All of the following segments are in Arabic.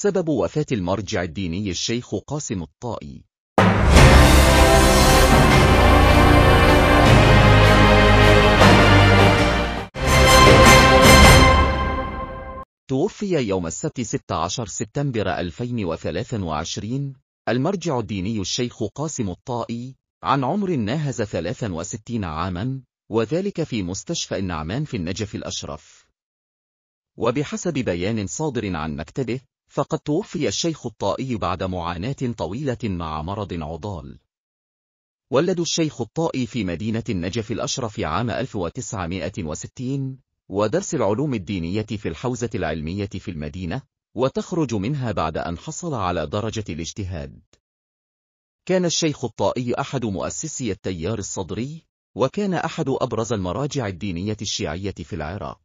سبب وفاة المرجع الديني الشيخ قاسم الطائي توفي يوم السبت 16 سبتمبر 2023 المرجع الديني الشيخ قاسم الطائي عن عمر ناهز 63 عاما وذلك في مستشفى النعمان في النجف الأشرف وبحسب بيان صادر عن مكتبه فقد توفي الشيخ الطائي بعد معاناة طويلة مع مرض عضال ولد الشيخ الطائي في مدينة النجف الأشرف عام 1960 ودرس العلوم الدينية في الحوزة العلمية في المدينة وتخرج منها بعد أن حصل على درجة الاجتهاد كان الشيخ الطائي أحد مؤسسي التيار الصدري وكان أحد أبرز المراجع الدينية الشيعية في العراق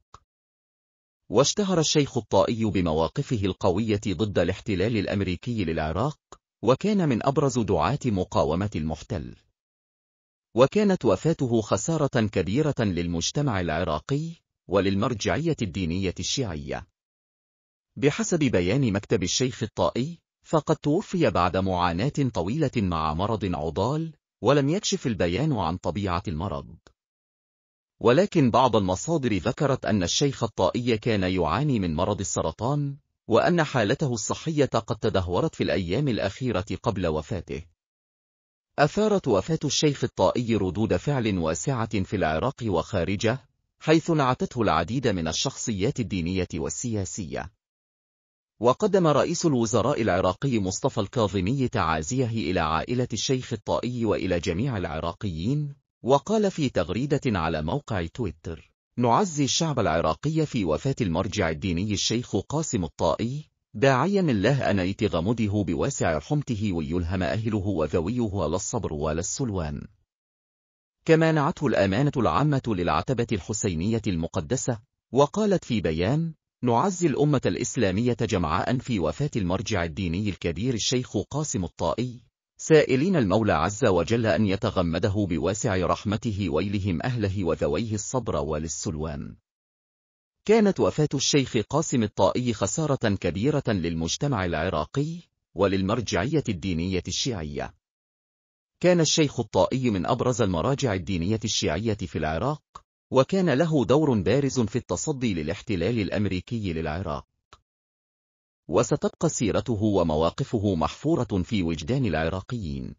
واشتهر الشيخ الطائي بمواقفه القوية ضد الاحتلال الأمريكي للعراق وكان من أبرز دعاة مقاومة المحتل وكانت وفاته خسارة كبيرة للمجتمع العراقي وللمرجعية الدينية الشيعية بحسب بيان مكتب الشيخ الطائي فقد توفي بعد معاناة طويلة مع مرض عضال ولم يكشف البيان عن طبيعة المرض ولكن بعض المصادر ذكرت أن الشيخ الطائي كان يعاني من مرض السرطان وأن حالته الصحية قد تدهورت في الأيام الأخيرة قبل وفاته أثارت وفاة الشيخ الطائي ردود فعل واسعة في العراق وخارجه حيث نعتته العديد من الشخصيات الدينية والسياسية وقدم رئيس الوزراء العراقي مصطفى الكاظمي تعازيه إلى عائلة الشيخ الطائي وإلى جميع العراقيين وقال في تغريدة على موقع تويتر نعزي الشعب العراقي في وفاة المرجع الديني الشيخ قاسم الطائي داعيا الله أن يتغمده بواسع رحمته ويلهم أهله وذويه على الصبر وعلى السلوان كما نعته الأمانة العامة للعتبة الحسينية المقدسة وقالت في بيان نعزي الأمة الإسلامية جمعاء في وفاة المرجع الديني الكبير الشيخ قاسم الطائي سائلين المولى عز وجل أن يتغمده بواسع رحمته ويلهم أهله وذويه الصبر والسلوان كانت وفاة الشيخ قاسم الطائي خسارة كبيرة للمجتمع العراقي وللمرجعية الدينية الشيعية كان الشيخ الطائي من أبرز المراجع الدينية الشيعية في العراق وكان له دور بارز في التصدي للاحتلال الأمريكي للعراق وستبقى سيرته ومواقفه محفورة في وجدان العراقيين